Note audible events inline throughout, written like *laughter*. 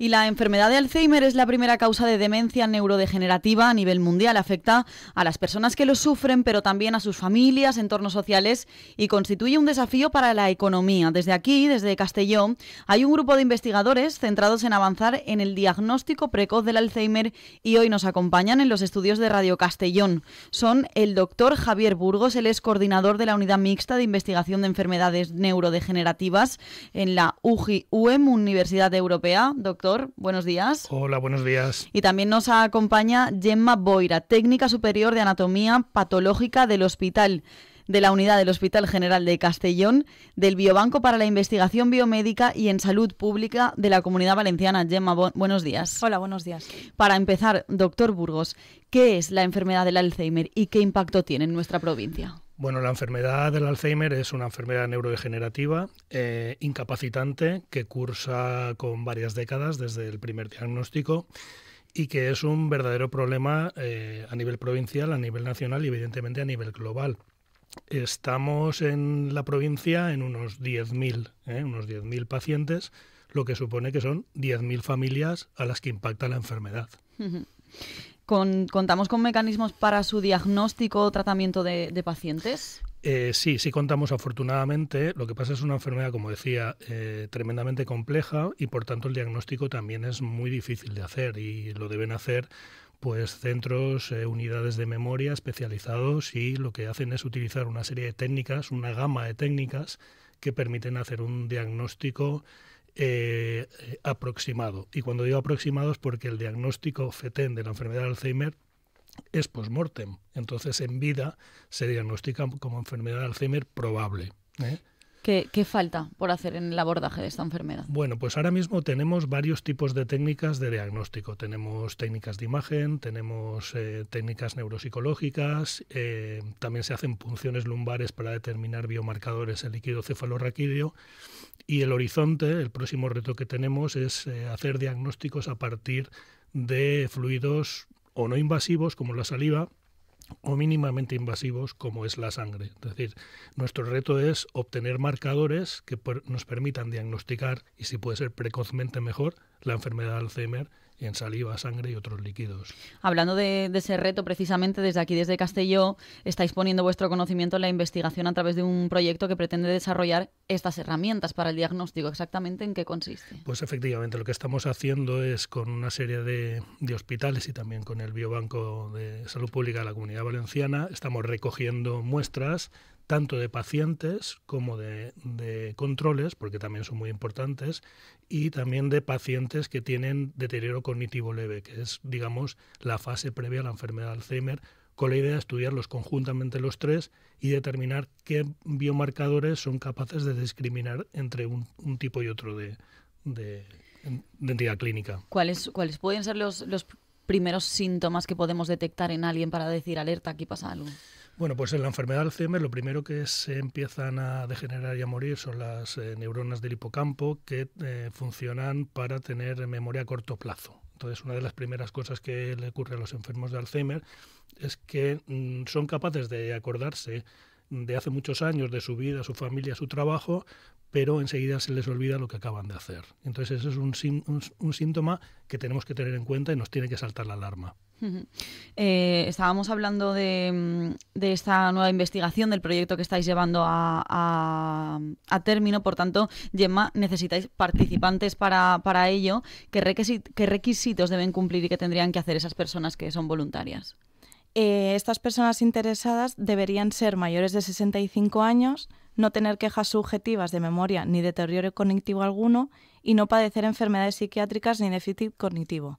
Y la enfermedad de Alzheimer es la primera causa de demencia neurodegenerativa a nivel mundial. Afecta a las personas que lo sufren, pero también a sus familias, entornos sociales y constituye un desafío para la economía. Desde aquí, desde Castellón, hay un grupo de investigadores centrados en avanzar en el diagnóstico precoz del Alzheimer y hoy nos acompañan en los estudios de Radio Castellón. Son el doctor Javier Burgos, el ex coordinador de la Unidad Mixta de Investigación de Enfermedades Neurodegenerativas en la UGI UEM, Universidad Europea. Doctor Buenos días. Hola, buenos días. Y también nos acompaña Gemma Boira, técnica superior de anatomía patológica del hospital de la unidad del Hospital General de Castellón, del Biobanco para la Investigación Biomédica y en Salud Pública de la Comunidad Valenciana. Gemma, buenos días. Hola, buenos días. Para empezar, doctor Burgos, ¿qué es la enfermedad del Alzheimer y qué impacto tiene en nuestra provincia? Bueno, la enfermedad del Alzheimer es una enfermedad neurodegenerativa eh, incapacitante que cursa con varias décadas desde el primer diagnóstico y que es un verdadero problema eh, a nivel provincial, a nivel nacional y evidentemente a nivel global. Estamos en la provincia en unos 10.000, eh, unos 10.000 pacientes, lo que supone que son 10.000 familias a las que impacta la enfermedad. ¿Contamos con mecanismos para su diagnóstico o tratamiento de, pacientes? Eh, sí, sí contamos afortunadamente. Lo que pasa es una enfermedad, como decía, eh, tremendamente compleja y por tanto el diagnóstico también es muy difícil de hacer y lo deben hacer pues centros, eh, unidades de memoria especializados y lo que hacen es utilizar una serie de técnicas, una gama de técnicas que permiten hacer un diagnóstico eh, aproximado. Y cuando digo aproximado es porque el diagnóstico FETEN de la enfermedad de Alzheimer es postmortem, Entonces, en vida se diagnostica como enfermedad de Alzheimer probable. ¿eh? ¿Qué, falta por hacer en el abordaje de esta enfermedad? Bueno, pues ahora mismo tenemos varios tipos de técnicas de diagnóstico. Tenemos técnicas de imagen, tenemos eh, técnicas neuropsicológicas, eh, también se hacen punciones lumbares para determinar biomarcadores en líquido cefalorraquídeo y el horizonte, el próximo reto que tenemos es eh, hacer diagnósticos a partir de fluidos o no invasivos como la saliva, o mínimamente invasivos como es la sangre. Es decir, nuestro reto es obtener marcadores que nos permitan diagnosticar y si puede ser precozmente mejor la enfermedad de Alzheimer en saliva, sangre y otros líquidos. Hablando de, ese reto, precisamente desde aquí, desde Castelló, estáis poniendo vuestro conocimiento en la investigación a través de un proyecto que pretende desarrollar estas herramientas para el diagnóstico. ¿Exactamente en qué consiste? Pues efectivamente, lo que estamos haciendo es con una serie de hospitales y también con el Biobanco de Salud Pública de la Comunidad Valenciana, estamos recogiendo muestras tanto de pacientes como de, controles, porque también son muy importantes, y también de pacientes que tienen deterioro cognitivo leve, que es, digamos, la fase previa a la enfermedad de Alzheimer, con la idea de estudiarlos conjuntamente los tres y determinar qué biomarcadores son capaces de discriminar entre un, tipo y otro de, entidad clínica. ¿Cuáles, ¿Cuáles pueden ser los primeros síntomas que podemos detectar en alguien para decir alerta, aquí pasa algo? Bueno, pues en la enfermedad de Alzheimer lo primero que se empiezan a degenerar y a morir son las eh, neuronas del hipocampo que eh, funcionan para tener memoria a corto plazo. Entonces, una de las primeras cosas que le ocurre a los enfermos de Alzheimer es que mm, son capaces de acordarse de hace muchos años, de su vida, su familia, su trabajo, pero enseguida se les olvida lo que acaban de hacer. Entonces, eso es un, síntoma que tenemos que tener en cuenta y nos tiene que saltar la alarma. Eh, estábamos hablando mm, de, esta nueva investigación, del proyecto que estáis llevando a, término. Por tanto, Gemma, necesitáis participantes para, ello. ¿Qué, requisitos deben cumplir y qué tendrían que hacer esas personas que son voluntarias? Eh, estas personas interesadas deberían ser mayores de 65 años, no tener quejas subjetivas de memoria ni deterioro cognitivo alguno y no padecer enfermedades psiquiátricas ni déficit cognitivo.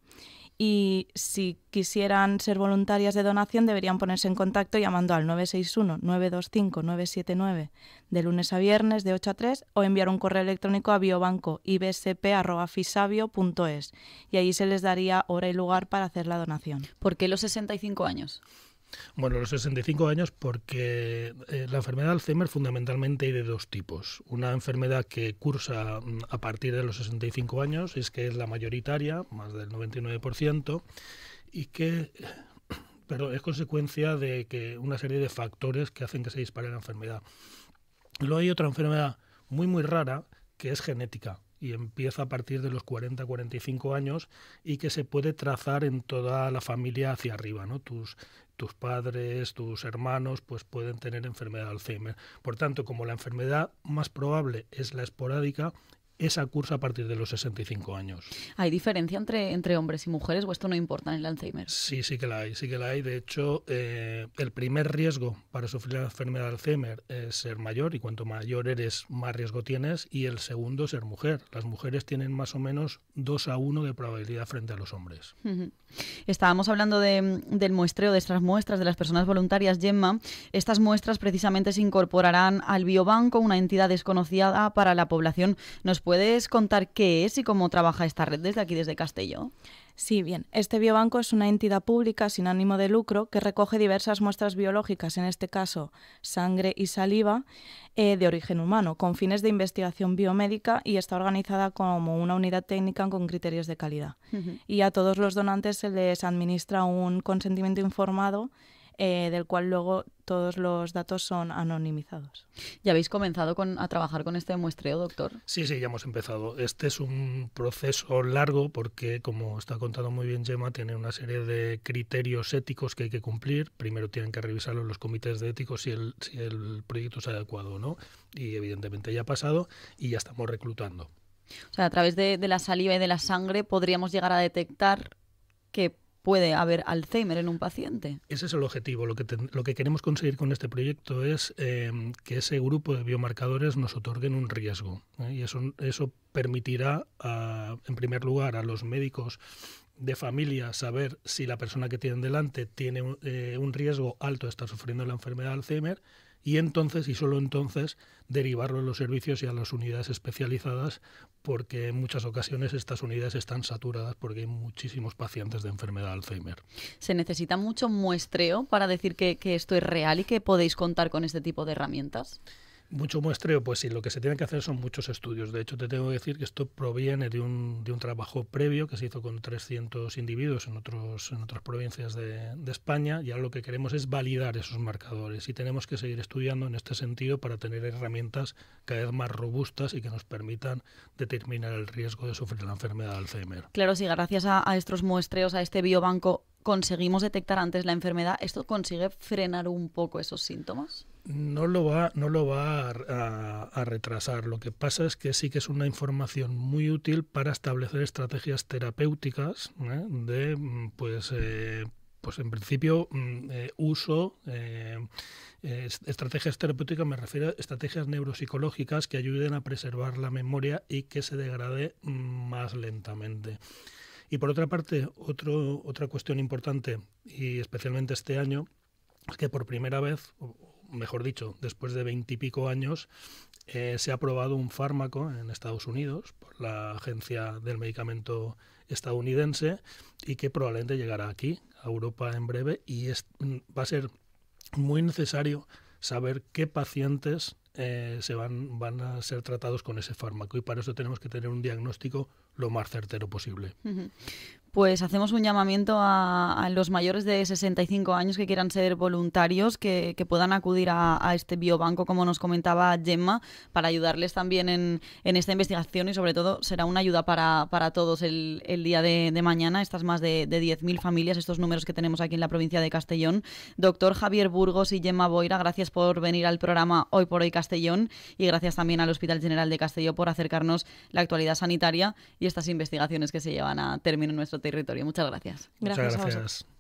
Y si quisieran ser voluntarias de donación, deberían ponerse en contacto llamando al 961-925-979 de lunes a viernes de 8 a 3 o enviar un correo electrónico a biobancoibsp.fisabio.es y ahí se les daría hora y lugar para hacer la donación. ¿Por qué los 65 años? Bueno, los 65 años porque eh, la enfermedad de Alzheimer fundamentalmente hay de dos tipos. Una enfermedad que cursa mm, a partir de los 65 años, es que es la mayoritaria, más del 99%, y que *coughs* pero es consecuencia de que una serie de factores que hacen que se dispare la enfermedad. Luego hay otra enfermedad muy muy rara que es genética y empieza a partir de los 40-45 años y que se puede trazar en toda la familia hacia arriba. ¿no? Tus tus padres, tus hermanos, pues pueden tener enfermedad de Alzheimer. Por tanto, como la enfermedad más probable es la esporádica, esa cursa a partir de los 65 años. ¿Hay diferencia entre, entre hombres y mujeres o esto no importa en el Alzheimer? Sí, sí que la hay, sí que la hay. De hecho, eh, el primer riesgo para sufrir la enfermedad de Alzheimer es ser mayor y cuanto mayor eres, más riesgo tienes. Y el segundo, ser mujer. Las mujeres tienen más o menos 2 a 1 de probabilidad frente a los hombres. Estábamos hablando del muestreo, de estas muestras de las personas voluntarias, Gemma. Estas muestras precisamente se incorporarán al biobanco, una entidad desconocida para la población. Nos puedes contar qué es y cómo trabaja esta red desde aquí, desde Castelló? Sí, bien. Este biobanco es una entidad pública sin ánimo de lucro que recoge diversas muestras biológicas, en este caso sangre y saliva, eh, de origen humano, con fines de investigación biomédica y está organizada como una unidad técnica con criterios de calidad. Y a todos los donantes se les administra un consentimiento informado eh, del cual luego todos los datos son anonimizados. ¿Ya habéis comenzado con, a trabajar con este muestreo, doctor? Sí, sí, ya hemos empezado. Este es un proceso largo porque, como está contando muy bien Gemma, tiene una serie de criterios éticos que hay que cumplir. Primero tienen que revisarlo los comités de éticos si el, si el proyecto es adecuado o no. Y evidentemente ya ha pasado y ya estamos reclutando. O sea, a través de, de la saliva y de la sangre podríamos llegar a detectar puede haber Alzheimer en un paciente. Ese es el objetivo. Lo que, queremos conseguir con este proyecto es em, que ese grupo de biomarcadores nos otorguen un riesgo. ¿eh? Y eso, eso permitirá, en primer lugar, a los médicos de familia saber si la persona que tienen delante tiene eh, un riesgo alto, de estar sufriendo la enfermedad de Alzheimer y entonces y solo entonces derivarlo a los servicios y a las unidades especializadas porque en muchas ocasiones estas unidades están saturadas porque hay muchísimos pacientes de enfermedad de Alzheimer. Se necesita mucho muestreo para decir que, que esto es real y que podéis contar con este tipo de herramientas. Mucho muestreo, pues sí, lo que se tiene que hacer son muchos estudios. De hecho, te tengo que decir que esto proviene de un, de un trabajo previo que se hizo con 300 individuos en, otros, en otras provincias de, España y ahora lo que queremos es validar esos marcadores y tenemos que seguir estudiando en este sentido para tener herramientas cada vez más robustas y que nos permitan determinar el riesgo de sufrir la enfermedad de Alzheimer. Claro, sí, gracias a, a estos muestreos, a este biobanco, conseguimos detectar antes la enfermedad, ¿esto consigue frenar un poco esos síntomas? No lo va, no lo va a, retrasar. Lo que pasa es que sí que es una información muy útil para establecer estrategias terapéuticas ¿eh? de, mm, pues, eh, pues en principio mm, eh, uso estrategias terapéuticas, me refiero a estrategias neuropsicológicas que ayuden a preservar la memoria y que se degrade mm, más lentamente. Y por otra parte, otro, otra cuestión importante, y especialmente este año, es que por primera vez, mejor dicho, después de veintipico años, eh, se ha aprobado un fármaco en Estados Unidos por la Agencia del Medicamento estadounidense y que probablemente llegará aquí, a Europa en breve, y mm, va a ser muy necesario saber qué pacientes eh, se van, van a ser tratados con ese fármaco y para eso tenemos que tener un diagnóstico lo más certero posible pues hacemos un llamamiento a, los mayores de 65 años que quieran ser voluntarios, que, puedan acudir a, este biobanco, como nos comentaba Gemma, para ayudarles también en, esta investigación y sobre todo será una ayuda para, todos el, día de, mañana, estas más de, 10.000 familias, estos números que tenemos aquí en la provincia de Castellón. Doctor Javier Burgos y Gemma Boira, gracias por venir al programa Hoy por Hoy Castellón y gracias también al Hospital General de Castellón por acercarnos la actualidad sanitaria y estas investigaciones que se llevan a término en nuestro territorio. Muchas gracias. gracias.